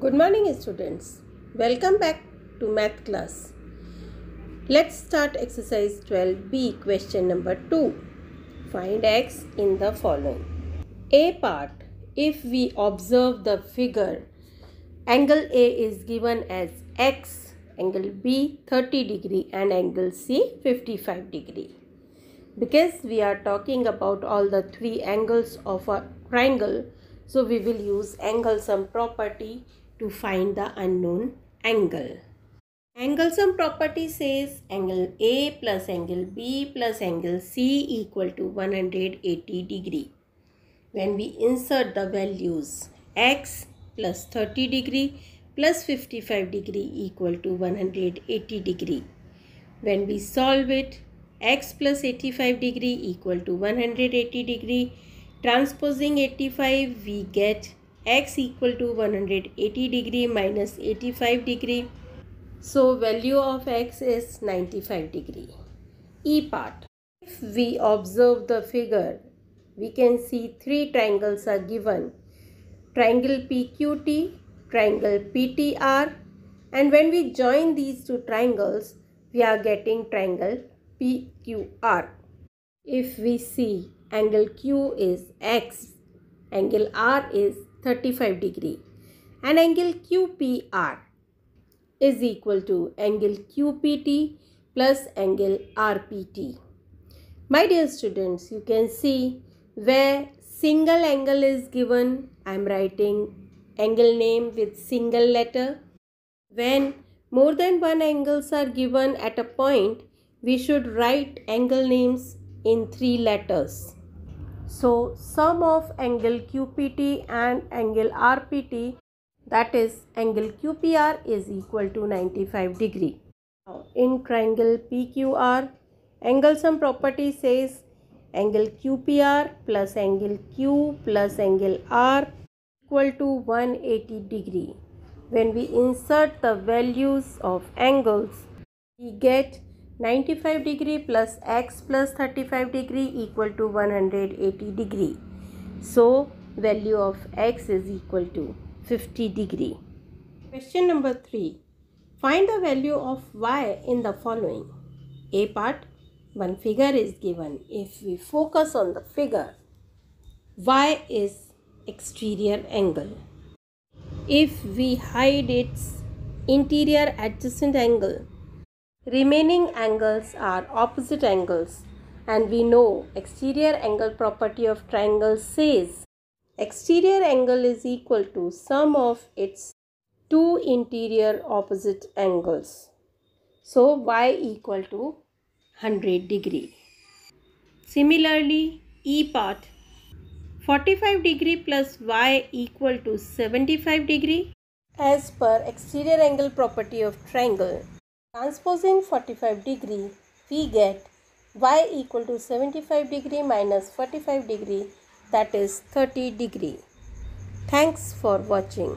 Good morning students. Welcome back to math class. Let's start exercise 12b question number 2. Find x in the following. A part if we observe the figure angle A is given as x, angle B 30 degree and angle C 55 degree. Because we are talking about all the three angles of a triangle so we will use angle sum property to find the unknown angle. Angle sum property says angle A plus angle B plus angle C equal to 180 degree. When we insert the values x plus 30 degree plus 55 degree equal to 180 degree. When we solve it, x plus 85 degree equal to 180 degree. Transposing 85, we get x equal to 180 degree minus 85 degree. So value of x is 95 degree. E part. If we observe the figure, we can see three triangles are given. Triangle PQT, triangle PTR and when we join these two triangles, we are getting triangle PQR. If we see angle Q is X, angle R is 35 degree and angle QPR is equal to angle QPT plus angle RPT. My dear students, you can see where single angle is given, I am writing angle name with single letter. When more than one angles are given at a point, we should write angle names in three letters. So sum of angle QPT and angle RPT that is angle QPR is equal to 95 degree. Now in triangle PQR angle sum property says angle QPR plus angle Q plus angle R equal to 180 degree. When we insert the values of angles we get 95 degree plus x plus 35 degree equal to 180 degree. So value of x is equal to 50 degree. Question number 3. Find the value of y in the following. A part, one figure is given. If we focus on the figure, y is exterior angle. If we hide its interior adjacent angle, Remaining angles are opposite angles and we know exterior angle property of triangle says exterior angle is equal to sum of its two interior opposite angles. So y equal to 100 degree. Similarly E part 45 degree plus y equal to 75 degree. As per exterior angle property of triangle, Transposing 45 degree, we get y equal to 75 degree minus 45 degree that is 30 degree. Thanks for watching.